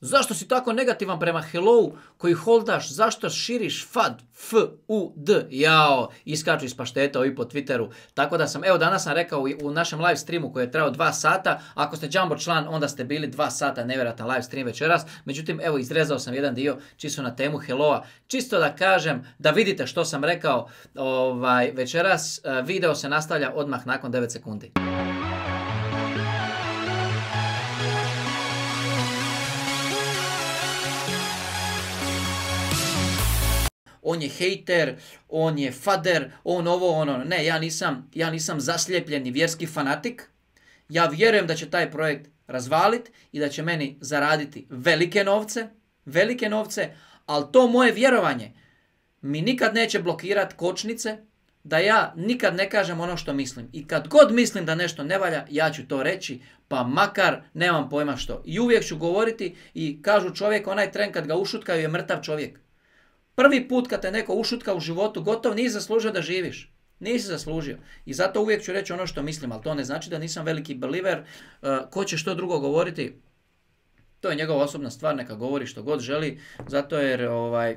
Zašto si tako negativan prema hello koji holdaš? Zašto širiš fad, f, u, d, jao, iskaču iz pašteta ovi po Twitteru. Tako da sam, evo danas sam rekao u našem live streamu koji je trajao dva sata, ako ste Jumbo član onda ste bili dva sata nevjerojatan live stream večeras, međutim evo izrezao sam jedan dio čisto na temu helloa. Čisto da kažem, da vidite što sam rekao ovaj, večeras, eh, video se nastavlja odmah nakon 9 sekundi. on je hejter, on je fader, on ovo, ono. Ne, ja nisam, ja nisam zaslijepljeni vjerski fanatik. Ja vjerujem da će taj projekt razvaliti i da će meni zaraditi velike novce, velike novce, ali to moje vjerovanje mi nikad neće blokirati kočnice da ja nikad ne kažem ono što mislim. I kad god mislim da nešto ne valja, ja ću to reći, pa makar nemam pojma što. I uvijek ću govoriti i kažu čovjek, onaj tren kad ga ušutkaju je mrtav čovjek. Prvi put kad te neko ušutka u životu, gotovo nisi zaslužio da živiš. Nisi zaslužio. I zato uvijek ću reći ono što mislim, ali to ne znači da nisam veliki believer. Uh, ko će što drugo govoriti, to je njegova osobna stvar, neka govori što god želi, zato jer ovaj,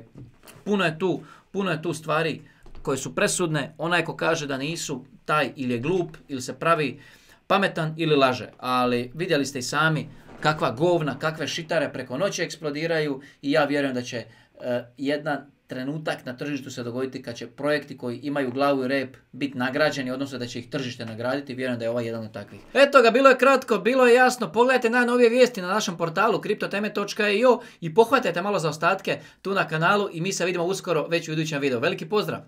puno, je tu, puno je tu stvari koje su presudne, onaj ko kaže da nisu, taj ili je glup, ili se pravi pametan ili laže. Ali vidjeli ste i sami, kakva govna, kakve šitare preko noći eksplodiraju i ja vjerujem da će e, jedan trenutak na tržištu se dogoditi kad će projekti koji imaju glavu i rep biti nagrađeni, odnosno da će ih tržište nagraditi. Vjerujem da je ovaj jedan od takvih. Eto ga, bilo je kratko, bilo je jasno. Pogledajte najnovije vijesti na našem portalu kriptoteme.io i pohvatajte malo za ostatke tu na kanalu i mi se vidimo uskoro već u idućem videu. Veliki pozdrav!